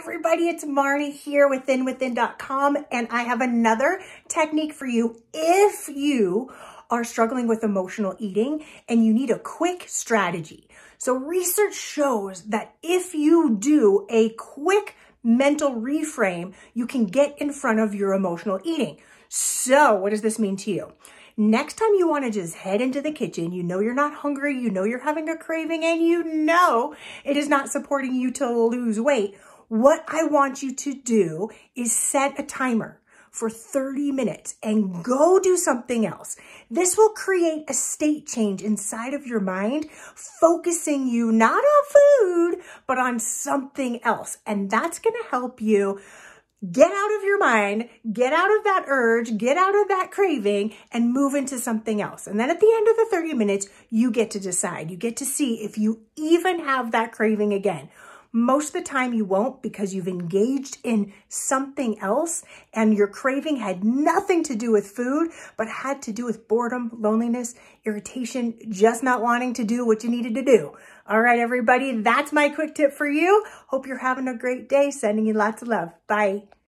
everybody. It's Marnie here with thinwithin.com and I have another technique for you if you are struggling with emotional eating and you need a quick strategy. So research shows that if you do a quick mental reframe, you can get in front of your emotional eating. So what does this mean to you? Next time you want to just head into the kitchen, you know you're not hungry, you know you're having a craving, and you know it is not supporting you to lose weight. What I want you to do is set a timer for 30 minutes and go do something else. This will create a state change inside of your mind, focusing you not on food, but on something else. And that's going to help you get out of your mind, get out of that urge, get out of that craving, and move into something else. And then at the end of the 30 minutes, you get to decide. You get to see if you even have that craving again most of the time you won't because you've engaged in something else and your craving had nothing to do with food, but had to do with boredom, loneliness, irritation, just not wanting to do what you needed to do. All right, everybody, that's my quick tip for you. Hope you're having a great day. Sending you lots of love. Bye.